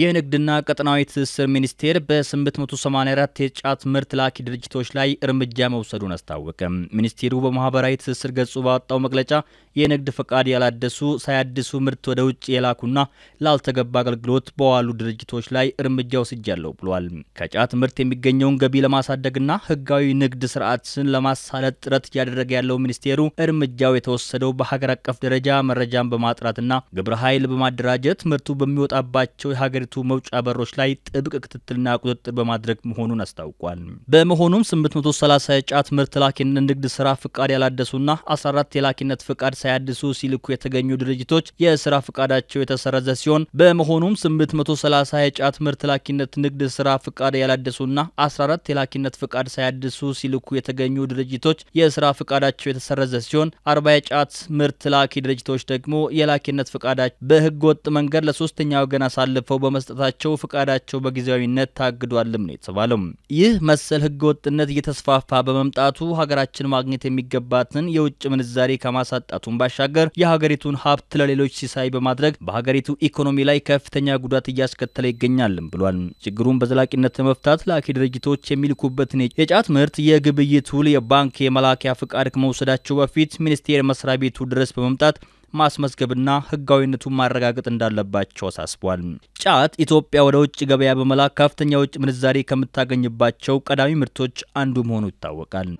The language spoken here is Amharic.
የንግድና ቀጠናዊ ትስስር ሚኒስቴር በ884 የጫት ምርት ላኪ ድርጅቶች ላይ እርምጃ መውሰዱን አስታወቀ። ሚኒስቴሩ በማህበራዊ ትስስር ገጹ ባወጣው መግለጫ የንግድ ፈቃድ ያላደሱ፣ ሳያድሱ ምርት ወደ ውጭ የላኩና ላልተገባ አገልግሎት በዋሉ ድርጅቶች ላይ እርምጃ ወስጃለሁ ብሏል። ከጫት ምርት የሚገኘውን ገቢ ለማሳደግና ህጋዊ ንግድ ስርዓትን ለማሳለጥ ጥረት እያደረገ ያለው ሚኒስቴሩ እርምጃው የተወሰደው በሀገር አቀፍ ደረጃ መረጃን በማጥራትና ግብረ ኃይል በማደራጀት ምርቱ በሚወጣባቸው የሀገር በሀገሪቱ መውጫ በሮች ላይ ጥብቅ ክትትልና ቁጥጥር በማድረግ መሆኑን አስታውቋል። በመሆኑም 830 የጫት ምርት ላኪነት ንግድ ስራ ፍቃድ ያላደሱና 14 የላኪነት ፍቃድ ሳያድሱ ሲልኩ የተገኙ ድርጅቶች የስራ ፍቃዳቸው የተሰረዘ ሲሆን በመሆኑም 830 የጫት ምርት ላኪነት ንግድ ስራ ፍቃድ ያላደሱና 14 የላኪነት ፍቃድ ሳያድሱ ሲልኩ የተገኙ ድርጅቶች የስራ ፍቃዳቸው የተሰረዘ ሲሆን 40 የጫት ምርት ላኪ ድርጅቶች ደግሞ የላኪነት ፍቃዳቸው በህገ ወጥ መንገድ ለሶስተኛ ወገን አሳልፈው በመስጠታቸው ፍቃዳቸው በጊዜያዊነት ታግዷልም ነው የተባለው። ይህ መሰል ህገወጥነት እየተስፋፋ በመምጣቱ ሀገራችን ማግኘት የሚገባትን የውጭ ምንዛሬ ከማሳጣቱን ባሻገር የሀገሪቱን ሀብት ለሌሎች ሲሳይ በማድረግ በሀገሪቱ ኢኮኖሚ ላይ ከፍተኛ ጉዳት እያስከተለ ይገኛልም ብሏል። ችግሩን በዘላቂነት ለመፍታት ላኪ ድርጅቶች የሚልኩበትን የጫት ምርት የግብይት ውል የባንክ የመላኪያ ፍቃድ ከመውሰዳቸው በፊት ሚኒስቴር መስሪያ ቤቱ ድረስ በመምጣት ማስመዝገብና ህጋዊነቱን ማረጋገጥ እንዳለባቸው አሳስቧል። ጫት ኢትዮጵያ ወደ ውጭ ገበያ በመላክ ከፍተኛ የውጭ ምንዛሬ ከምታገኝባቸው ቀዳሚ ምርቶች አንዱ መሆኑ ይታወቃል።